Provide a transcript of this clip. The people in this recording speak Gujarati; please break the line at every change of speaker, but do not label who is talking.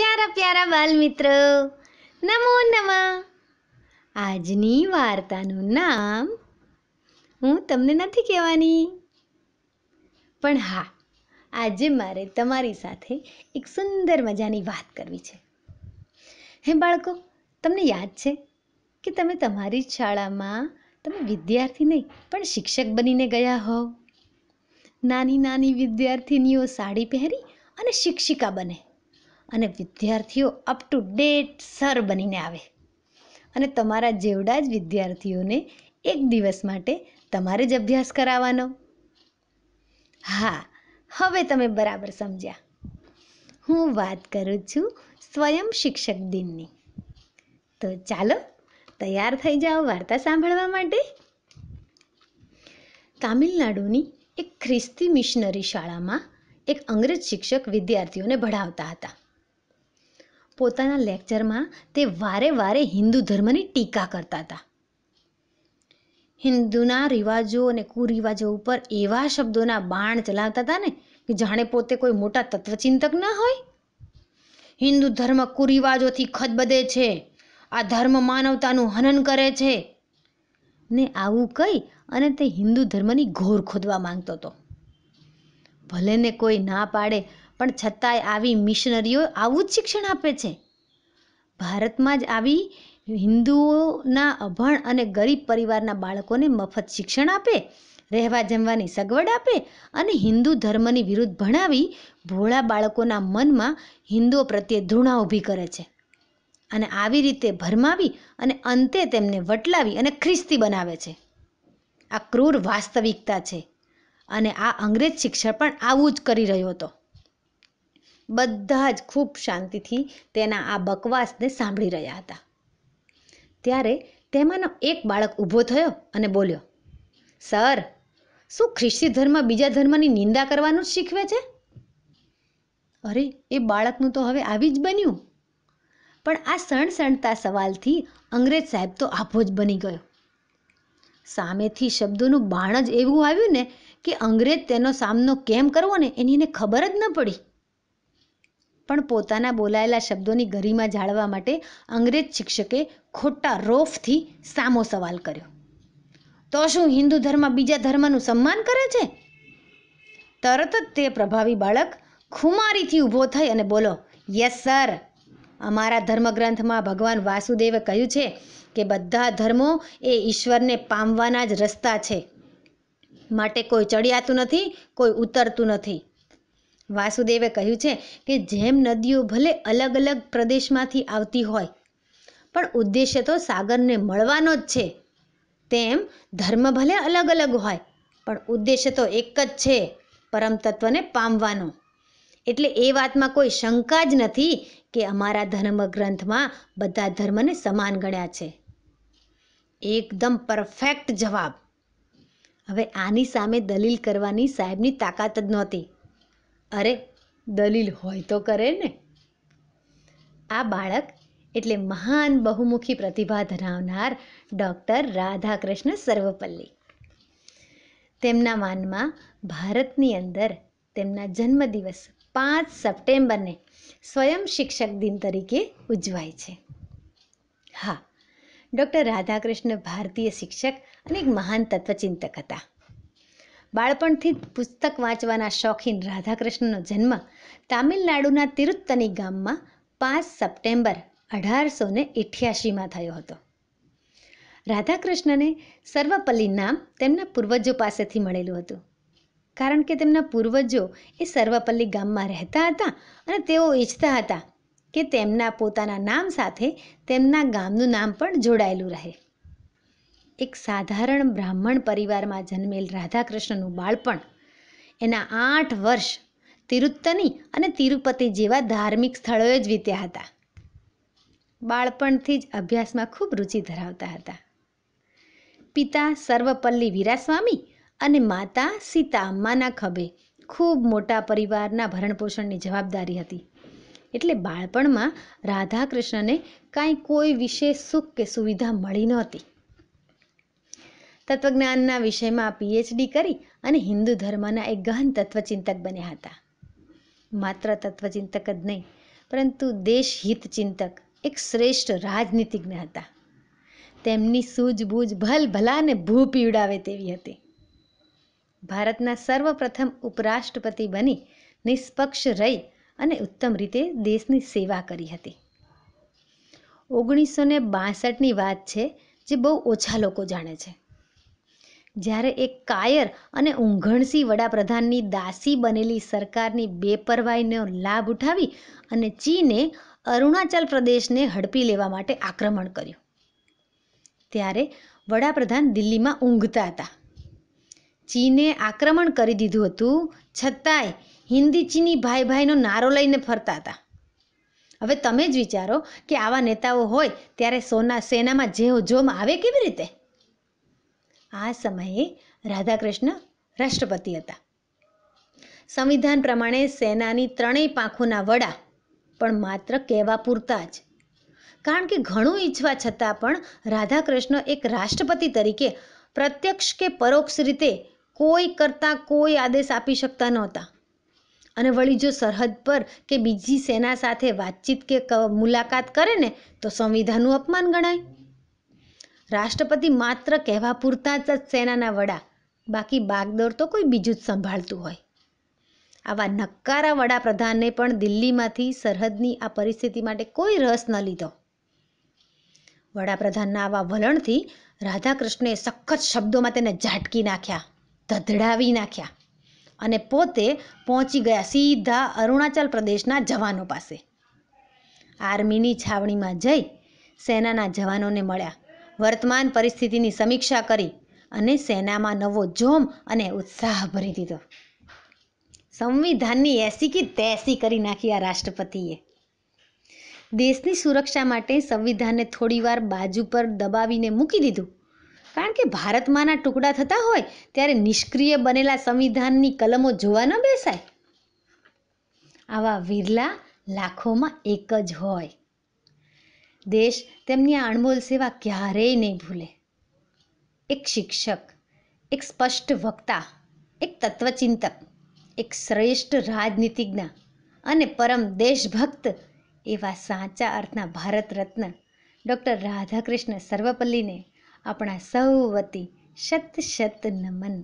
પ્યારા પ્યારા બાલમિત્રો નમો નમઃ આજની વાર્તાનું નામ હું તમને નથી કહેવાની પણ હા આજે મારે તમારી સાથે એક સુંદર મજાની વાત કરવી છે હે બાળકો તમને યાદ છે કે તમે તમારી શાળામાં તમે વિદ્યાર્થી નહીં પણ શિક્ષક બનીને ગયા હો નાની નાની વિદ્યાર્થીનીઓ સાડી પહેરી અને શિક્ષિકા બને અને વિદ્યાર્થીઓ અપ ટુ ડેટ સર બનીને આવે અને તમારા જેવડા જ વિદ્યાર્થીઓને એક દિવસ માટે તમારે જ અભ્યાસ કરાવવાનો હા હવે તમે બરાબર સમજ્યા હું વાત કરું છું સ્વયં શિક્ષક દિનની તો ચાલો તૈયાર થઈ જાઓ વાર્તા સાંભળવા માટે તામિલનાડુની એક ખ્રિસ્તી મિશનરી શાળામાં એક અંગ્રેજ શિક્ષક વિદ્યાર્થીઓને ભણાવતા હતા પોતાના લેક્ચરમાં તે વારે વારે હિન્દુ ધર્મની ટીકા કરતા હતા હિન્દુના રિવાજો અને કુરિવાજો ઉપર એવા શબ્દોના બાણ ચલાવતા હતા ને કે જાણે પોતે કોઈ મોટા તત્વચિંતક ન હોય હિન્દુ ધર્મ કુરિવાજોથી ખદબદે છે આ ધર્મ માનવતાનું હનન કરે છે ને આવું કહી અને તે હિન્દુ ધર્મની ઘોર ખોદવા માંગતો હતો ભલે ને કોઈ ના પાડે પણ છતાંય આવી મિશનરીઓ આવું જ શિક્ષણ આપે છે ભારતમાં જ આવી હિન્દુઓના અભણ અને ગરીબ પરિવારના બાળકોને મફત શિક્ષણ આપે રહેવા જમવાની સગવડ આપે અને હિન્દુ ધર્મની વિરુદ્ધ ભણાવી ભોળા બાળકોના મનમાં હિન્દુઓ પ્રત્યે ધૃણા ઊભી કરે છે અને આવી રીતે ભરમાવી અને અંતે તેમને વટલાવી અને ખ્રિસ્તી બનાવે છે આ ક્રૂર વાસ્તવિકતા છે અને આ અંગ્રેજ શિક્ષણ પણ આવું જ કરી રહ્યો હતો બધા જ ખૂબ શાંતિથી તેના આ બકવાસને સાંભળી રહ્યા હતા ત્યારે તેમાંનો એક બાળક ઊભો થયો અને બોલ્યો સર શું ખ્રિસ્તી ધર્મ બીજા ધર્મની નિંદા કરવાનું જ શીખવે છે અરે એ બાળકનું તો હવે આવી જ બન્યું પણ આ સણસણતા સવાલથી અંગ્રેજ સાહેબ તો આભો જ બની ગયો સામેથી શબ્દોનું બાણ જ એવું આવ્યું ને કે અંગ્રેજ તેનો સામનો કેમ કરવો ને એની ખબર જ ન પડી પણ પોતાના બોલાયેલા શબ્દોની ગરિમા જાળવા માટે અંગ્રેજ શિક્ષકે ખોટા રોફથી સામો સવાલ કર્યો તો શું હિન્દુ ધર્મ બીજા ધર્મનું સન્માન કરે છે તરત જ તે પ્રભાવી બાળક ખુમારીથી ઊભો થઈ અને બોલો યસ સર અમારા ધર્મગ્રંથમાં ભગવાન વાસુદેવે કહ્યું છે કે બધા ધર્મો એ ઈશ્વરને પામવાના જ રસ્તા છે માટે કોઈ ચડિયાતું નથી કોઈ ઉતરતું નથી વાસુદેવે કહ્યું છે કે જેમ નદીઓ ભલે અલગ અલગ પ્રદેશમાંથી આવતી હોય પણ ઉદ્દેશ્ય તો સાગરને મળવાનો જ છે તેમ ધર્મ ભલે અલગ અલગ હોય પણ ઉદ્દેશ્ય તો એક જ છે પરમ તત્વને પામવાનો એટલે એ વાતમાં કોઈ શંકા જ નથી કે અમારા ધર્મ ગ્રંથમાં બધા ધર્મને સમાન ગણ્યા છે એકદમ પરફેક્ટ જવાબ હવે આની સામે દલીલ કરવાની સાહેબની તાકાત જ નહોતી અરે દલીલ હોય તો કરે ને આ બાળક એટલે મહાન બહુમુખી પ્રતિભા ધરાવનાર ડૉક્ટર રાધાકૃષ્ણ સર્વપલ્લી તેમના માનમાં ભારતની અંદર તેમના જન્મદિવસ પાંચ સપ્ટેમ્બરને સ્વયં શિક્ષક દિન તરીકે ઉજવાય છે હા ડૉક્ટર રાધાકૃષ્ણ ભારતીય શિક્ષક અને એક મહાન તત્વચિંતક હતા બાળપણથી જ પુસ્તક વાંચવાના શોખીન રાધાકૃષ્ણનો જન્મ તામિલનાડુના તિરુત્તની ગામમાં પાંચ સપ્ટેમ્બર અઢારસો ને ઇઠ્યાસીમાં થયો હતો રાધાકૃષ્ણને સર્વપલ્લી નામ તેમના પૂર્વજો પાસેથી મળેલું હતું કારણ કે તેમના પૂર્વજો એ સર્વપલ્લી ગામમાં રહેતા હતા અને તેઓ ઈચ્છતા હતા કે તેમના પોતાના નામ સાથે તેમના ગામનું નામ પણ જોડાયેલું રહે એક સાધારણ બ્રાહ્મણ પરિવારમાં જન્મેલ રાધાકૃષ્ણનું બાળપણ એના આઠ વર્ષ તિરુત્તની અને તિરુપતિ જેવા ધાર્મિક સ્થળોએ જ વીત્યા હતા બાળપણથી જ અભ્યાસમાં ખૂબ રુચિ ધરાવતા હતા પિતા સર્વપલ્લી વિરાસ્વામી અને માતા સીતા અમ્માના ખભે ખૂબ મોટા પરિવારના ભરણપોષણની જવાબદારી હતી એટલે બાળપણમાં રાધાકૃષ્ણને કાંઈ કોઈ વિશેષ સુખ કે સુવિધા મળી નહોતી તત્વજ્ઞાનના વિષયમાં પીએચડી કરી અને હિન્દુ ધર્મના એક ગહન તત્વચિંતક બન્યા હતા માત્ર તત્વચિંતક જ નહીં પરંતુ દેશ હિત ચિંતક એક શ્રેષ્ઠ રાજનીતિજ્ઞ હતા તેમની સૂઝબૂઝ ભલ ભલાને ભૂ પીવડાવે તેવી હતી ભારતના સર્વપ્રથમ ઉપરાષ્ટ્રપતિ બની નિષ્પક્ષ રહી અને ઉત્તમ રીતે દેશની સેવા કરી હતી ઓગણીસો ને બાસઠની વાત છે જે બહુ ઓછા લોકો જાણે છે જ્યારે એક કાયર અને ઊંઘણસી વડાપ્રધાનની દાસી બનેલી સરકારની બેપરવાહીનો લાભ ઉઠાવી અને ચીને અરુણાચલ પ્રદેશને હડપી લેવા માટે આક્રમણ કર્યું ત્યારે વડાપ્રધાન દિલ્હીમાં ઊંઘતા હતા ચીને આક્રમણ કરી દીધું હતું છતાંય હિન્દી ચીની ભાઈ ભાઈનો નારો લઈને ફરતા હતા હવે તમે જ વિચારો કે આવા નેતાઓ હોય ત્યારે સોના સેનામાં જેઓ જોમ આવે કેવી રીતે આ સમયે રાધાકૃષ્ણ રાષ્ટ્રપતિ હતા સંવિધાન પ્રમાણે સેનાની ત્રણેય પાંખોના વડા પણ માત્ર કહેવા પૂરતા જ કારણ કે ઘણું ઈચ્છવા છતાં પણ રાધાકૃષ્ણ એક રાષ્ટ્રપતિ તરીકે પ્રત્યક્ષ કે પરોક્ષ રીતે કોઈ કરતાં કોઈ આદેશ આપી શકતા નહોતા અને વળી જો સરહદ પર કે બીજી સેના સાથે વાતચીત કે મુલાકાત કરે ને તો સંવિધાનનું અપમાન ગણાય રાષ્ટ્રપતિ માત્ર કહેવા પૂરતા જ સેનાના વડા બાકી બાગદોર તો કોઈ બીજું જ સંભાળતું હોય આવા નક્કારા વડાપ્રધાને પણ દિલ્હીમાંથી સરહદની આ પરિસ્થિતિ માટે કોઈ રસ ન લીધો વડાપ્રધાનના આવા વલણથી રાધાકૃષ્ણે સખત શબ્દોમાં તેને ઝાટકી નાખ્યા ધધડાવી નાખ્યા અને પોતે પહોંચી ગયા સીધા અરુણાચલ પ્રદેશના જવાનો પાસે આર્મીની છાવણીમાં જઈ સેનાના જવાનોને મળ્યા વર્તમાન પરિસ્થિતિની સમીક્ષા કરી અને સેનામાં નવો જોમ અને ઉત્સાહ ભરી દીધો સંવિધાનની એસી કે તેસી કરી નાખી આ રાષ્ટ્રપતિએ દેશની સુરક્ષા માટે સંવિધાનને થોડીવાર બાજુ પર દબાવીને મૂકી દીધું કારણ કે ભારતમાંના ટુકડા થતા હોય ત્યારે નિષ્ક્રિય બનેલા સંવિધાનની કલમો જોવા ન બેસાય આવા વિરલા લાખોમાં એક જ હોય દેશ તેમની આ અણમોલ સેવા ક્યારેય નહીં ભૂલે એક શિક્ષક એક સ્પષ્ટ વક્તા એક તત્વચિંતક એક શ્રેષ્ઠ રાજનીતિજ્ઞ અને પરમ દેશભક્ત એવા સાચા અર્થના ભારત રત્ન ડૉક્ટર રાધાકૃષ્ણ સર્વપલ્લીને આપણા સૌ વતી શત શત નમન